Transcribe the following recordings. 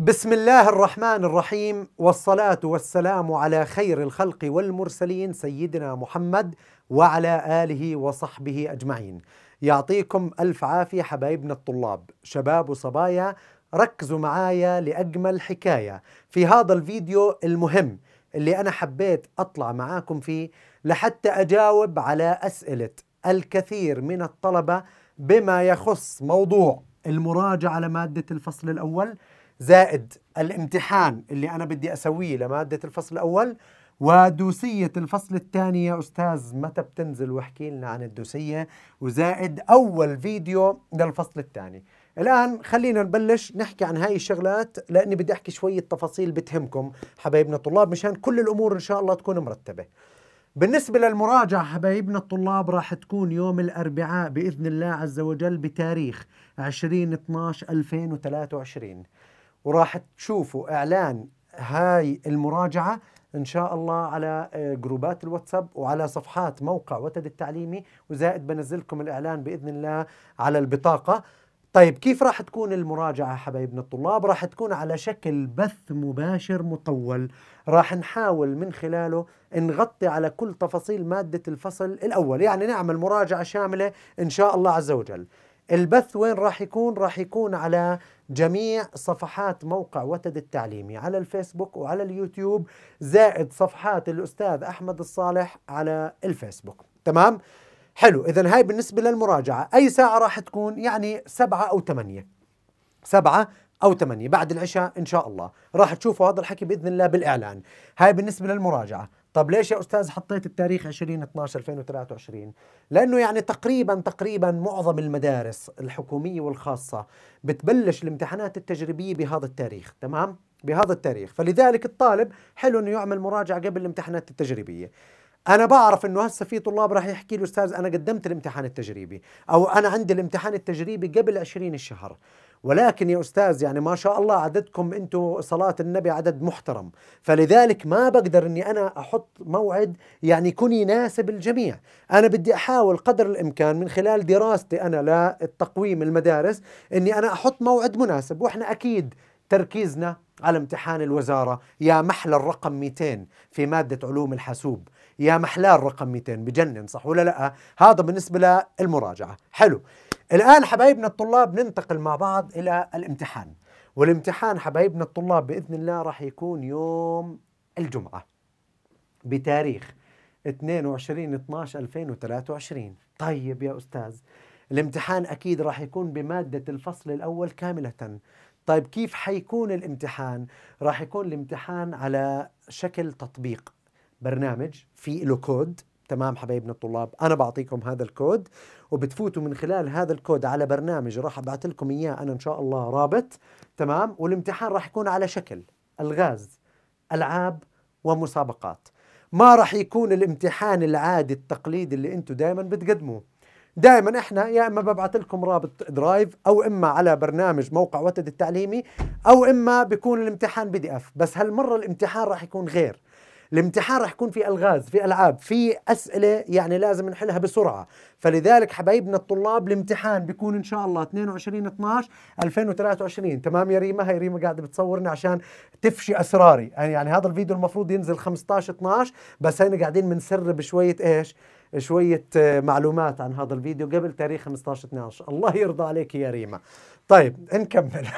بسم الله الرحمن الرحيم والصلاة والسلام على خير الخلق والمرسلين سيدنا محمد وعلى آله وصحبه أجمعين. يعطيكم ألف عافية حبايبنا الطلاب، شباب وصبايا ركزوا معايا لأجمل حكاية في هذا الفيديو المهم اللي أنا حبيت أطلع معاكم فيه لحتى أجاوب على أسئلة الكثير من الطلبة بما يخص موضوع المراجعة لمادة الفصل الأول زائد الامتحان اللي أنا بدي أسويه لمادة الفصل الأول ودوسية الفصل الثاني يا أستاذ متى بتنزل واحكي لنا عن الدوسية وزائد أول فيديو للفصل الثاني الآن خلينا نبلش نحكي عن هاي الشغلات لأني بدي أحكي شوية تفاصيل بتهمكم حبايبنا الطلاب مشان كل الأمور إن شاء الله تكون مرتبة بالنسبة للمراجعة حبايبنا الطلاب راح تكون يوم الأربعاء بإذن الله عز وجل بتاريخ 20 12 2023 وراح تشوفوا اعلان هاي المراجعه ان شاء الله على آه، جروبات الواتساب وعلى صفحات موقع وتد التعليمي وزائد بنزلكم الاعلان باذن الله على البطاقه طيب كيف راح تكون المراجعة حبايبنا الطلاب؟ راح تكون على شكل بث مباشر مطول، راح نحاول من خلاله نغطي على كل تفاصيل مادة الفصل الأول، يعني نعمل مراجعة شاملة إن شاء الله عز وجل. البث وين راح يكون راح يكون على جميع صفحات موقع وتد التعليمي يعني على الفيسبوك وعلى اليوتيوب زائد صفحات الأستاذ أحمد الصالح على الفيسبوك تمام؟ حلو إذا هاي بالنسبة للمراجعة أي ساعة راح تكون يعني سبعة أو ثمانية سبعة أو ثمانية بعد العشاء إن شاء الله راح تشوفوا هذا الحكي بإذن الله بالإعلان هاي بالنسبة للمراجعة طب ليش يا استاذ حطيت التاريخ 20 12 2023 لانه يعني تقريبا تقريبا معظم المدارس الحكوميه والخاصه بتبلش الامتحانات التجريبيه بهذا التاريخ تمام بهذا التاريخ فلذلك الطالب حلو انه يعمل مراجعه قبل الامتحانات التجريبيه انا بعرف انه هسه في طلاب راح يحكي له استاذ انا قدمت الامتحان التجريبي او انا عندي الامتحان التجريبي قبل 20 الشهر ولكن يا أستاذ يعني ما شاء الله عددكم أنتم صلاة النبي عدد محترم فلذلك ما بقدر أني أنا أحط موعد يعني يكون يناسب الجميع أنا بدي أحاول قدر الإمكان من خلال دراستي أنا للتقويم المدارس أني أنا أحط موعد مناسب وإحنا أكيد تركيزنا على امتحان الوزارة يا محلى الرقم 200 في مادة علوم الحاسوب يا محلال الرقم 200 بجنن صح ولا لا هذا بالنسبة للمراجعة حلو الآن حبايبنا الطلاب ننتقل مع بعض إلى الامتحان والامتحان حبايبنا الطلاب بإذن الله راح يكون يوم الجمعة بتاريخ 22 12 2023 طيب يا أستاذ الامتحان أكيد راح يكون بمادة الفصل الأول كاملة طيب كيف حيكون الامتحان؟ راح يكون الامتحان على شكل تطبيق برنامج في له كود تمام حبايبنا الطلاب انا بعطيكم هذا الكود وبتفوتوا من خلال هذا الكود على برنامج راح ابعث لكم اياه انا ان شاء الله رابط تمام والامتحان راح يكون على شكل الغاز العاب ومسابقات ما راح يكون الامتحان العادي التقليدي اللي انتم دائما بتقدموه دائما احنا يا اما ببعث لكم رابط درايف او اما على برنامج موقع وتد التعليمي او اما بيكون الامتحان بي دي اف بس هالمره الامتحان راح يكون غير الامتحان رح يكون في الغاز في العاب في اسئله يعني لازم نحلها بسرعه فلذلك حبايبنا الطلاب الامتحان بيكون ان شاء الله 22 12 2023 تمام يا ريما هي ريما قاعده بتصورنا عشان تفشي اسراري يعني, يعني هذا الفيديو المفروض ينزل 15 12 بس هينا قاعدين بنسرب شويه ايش شوية آه، معلومات عن هذا الفيديو قبل تاريخ 15 12 الله يرضى عليك يا ريما طيب نكمل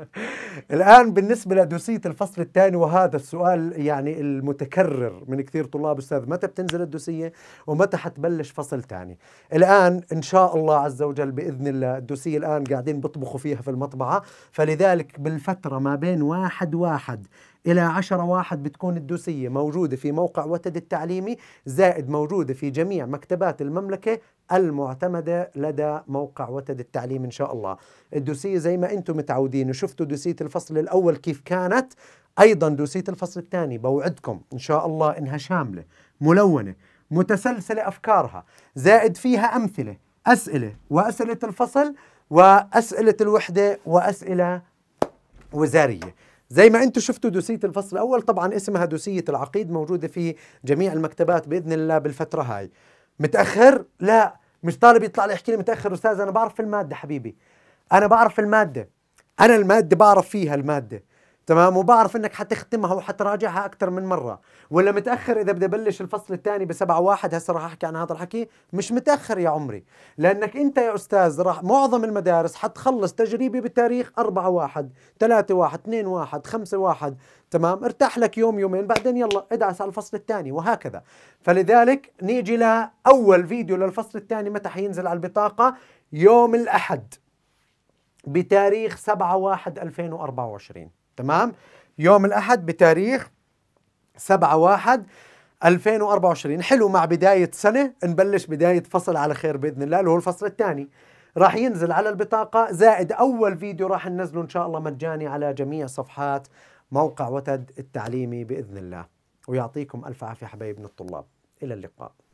الآن بالنسبة لدوسية الفصل الثاني وهذا السؤال يعني المتكرر من كثير طلاب أستاذ متى بتنزل الدوسية ومتى حتبلش فصل ثاني الآن إن شاء الله عز وجل بإذن الله الدوسية الآن قاعدين بيطبخوا فيها في المطبعة فلذلك بالفترة ما بين واحد واحد إلى عشرة واحد بتكون الدوسية موجودة في موقع وتد التعليمي زائد موجودة في جميع مكتبات المملكة المعتمدة لدى موقع وتد التعليم إن شاء الله الدوسية زي ما أنتم متعودين وشفتوا دوسية الفصل الأول كيف كانت أيضا دوسية الفصل الثاني بوعدكم إن شاء الله إنها شاملة ملونة متسلسلة أفكارها زائد فيها أمثلة أسئلة وأسئلة الفصل وأسئلة الوحدة وأسئلة وزارية زي ما انتم شفتوا دوسيه الفصل الاول طبعا اسمها دوسيه العقيد موجوده في جميع المكتبات باذن الله بالفتره هاي متاخر لا مش طالب يطلع لي يحكي لي متاخر استاذ انا بعرف في الماده حبيبي انا بعرف في الماده انا الماده بعرف فيها الماده تمام وبعرف انك حتختمها وحتراجعها اكثر من مره ولا متاخر اذا بدي ابلش الفصل الثاني بسبعة واحد هسه راح احكي عن هذا الحكي مش متاخر يا عمري لانك انت يا استاذ راح معظم المدارس حتخلص تجريبي بالتاريخ أربعة واحد ثلاثة واحد اثنين واحد خمسة واحد تمام ارتاح لك يوم يومين بعدين يلا ادعس على الفصل الثاني وهكذا فلذلك نيجي لاول فيديو للفصل الثاني متى حينزل على البطاقه يوم الاحد بتاريخ 7 1 2024 تمام يوم الاحد بتاريخ 7 1 2024 حلو مع بداية سنة نبلش بداية فصل على خير بإذن الله اللي هو الفصل الثاني راح ينزل على البطاقة زائد أول فيديو راح ننزله إن شاء الله مجاني على جميع صفحات موقع وتد التعليمي بإذن الله ويعطيكم ألف عافية حبايبنا الطلاب إلى اللقاء